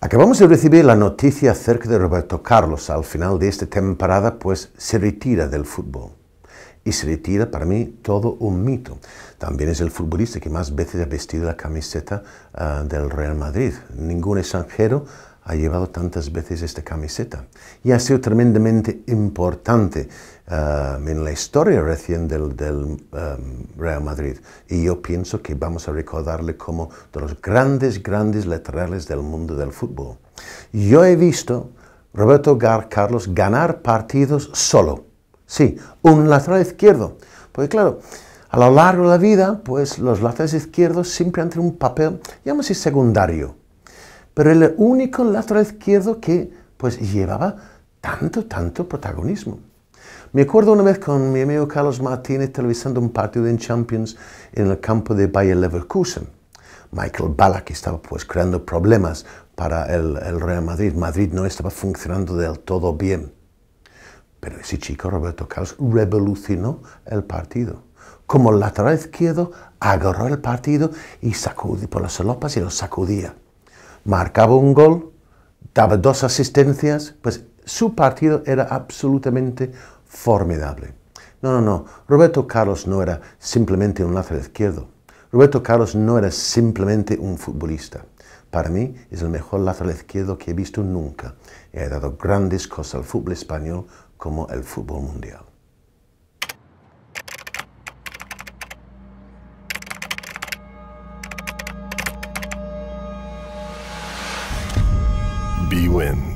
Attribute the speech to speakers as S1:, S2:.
S1: Acabamos de recibir la noticia acerca de Roberto Carlos. Al final de esta temporada, pues se retira del fútbol. Y se retira para mí todo un mito. También es el futbolista que más veces ha vestido la camiseta ah, del Real Madrid. Ningún extranjero ha llevado tantas veces esta camiseta y ha sido tremendamente importante eh, en la historia recién del, em, Real Madrid. Y yo pienso que vamos a recordarle como de los grandes, grandes laterales del mundo del fútbol. Yo he visto Roberto Gar Carlos ganar partidos solo. Sí, un lateral izquierdo. Porque claro, a lo largo de la vida, pues los laterales izquierdos siempre han tenido un papel, llámese secundario pero era el único lateral izquierdo que pues llevaba tanto, tanto protagonismo. Me acuerdo una vez con mi amigo Carlos Martínez televisando un partido en Champions en el campo de Bayer Leverkusen. Michael Ballack estaba pues, creando problemas para el, Real Madrid. Madrid no estaba funcionando del todo bien. Pero ese chico, Roberto Carlos, revolucionó el partido. Como lateral izquierdo, agarró el partido y por las solopas y lo sacudía marcaba un gol, daba dos asistencias, pues su partido era absolutamente formidable. No, no, no, Roberto Carlos no era simplemente un lateral izquierdo. Roberto Carlos no era simplemente un futbolista. Para mí es el mejor lateral izquierdo que he visto nunca. Y ha dado grandes cosas al fútbol español como el fútbol mundial.
S2: B wins.